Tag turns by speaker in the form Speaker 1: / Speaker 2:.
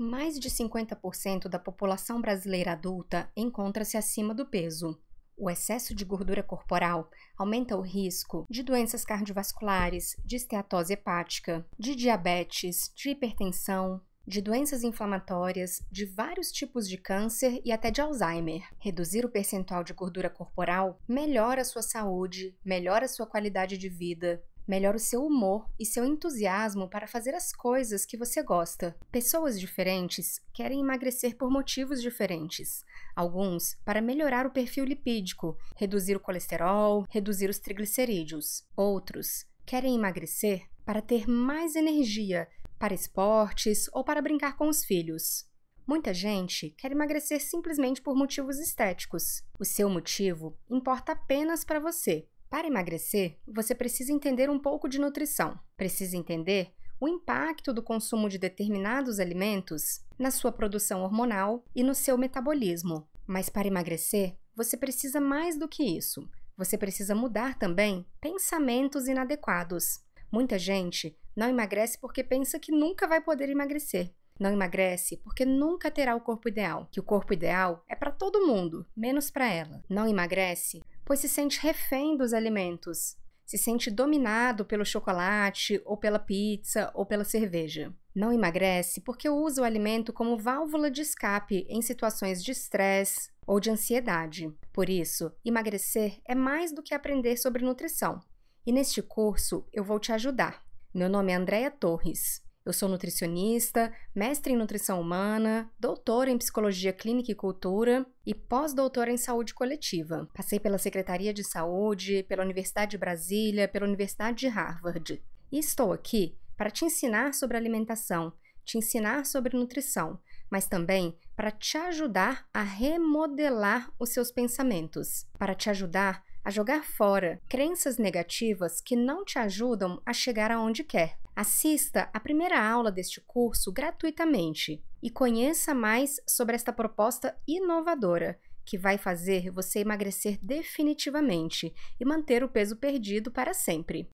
Speaker 1: Mais de 50% da população brasileira adulta encontra-se acima do peso. O excesso de gordura corporal aumenta o risco de doenças cardiovasculares, de esteatose hepática, de diabetes, de hipertensão, de doenças inflamatórias, de vários tipos de câncer e até de Alzheimer. Reduzir o percentual de gordura corporal melhora a sua saúde, melhora a sua qualidade de vida, melhora o seu humor e seu entusiasmo para fazer as coisas que você gosta. Pessoas diferentes querem emagrecer por motivos diferentes. Alguns para melhorar o perfil lipídico, reduzir o colesterol, reduzir os triglicerídeos. Outros querem emagrecer para ter mais energia para esportes ou para brincar com os filhos. Muita gente quer emagrecer simplesmente por motivos estéticos. O seu motivo importa apenas para você. Para emagrecer, você precisa entender um pouco de nutrição, precisa entender o impacto do consumo de determinados alimentos na sua produção hormonal e no seu metabolismo. Mas para emagrecer, você precisa mais do que isso. Você precisa mudar também pensamentos inadequados. Muita gente não emagrece porque pensa que nunca vai poder emagrecer. Não emagrece porque nunca terá o corpo ideal, que o corpo ideal é para todo mundo, menos para ela. Não emagrece pois se sente refém dos alimentos, se sente dominado pelo chocolate, ou pela pizza, ou pela cerveja. Não emagrece porque usa o alimento como válvula de escape em situações de estresse ou de ansiedade. Por isso, emagrecer é mais do que aprender sobre nutrição. E neste curso eu vou te ajudar. Meu nome é Andréia Torres. Eu sou nutricionista, mestre em nutrição humana, doutora em psicologia clínica e cultura e pós-doutora em saúde coletiva. Passei pela Secretaria de Saúde, pela Universidade de Brasília, pela Universidade de Harvard. E estou aqui para te ensinar sobre alimentação, te ensinar sobre nutrição, mas também para te ajudar a remodelar os seus pensamentos, para te ajudar a jogar fora crenças negativas que não te ajudam a chegar aonde quer. Assista a primeira aula deste curso gratuitamente e conheça mais sobre esta proposta inovadora que vai fazer você emagrecer definitivamente e manter o peso perdido para sempre.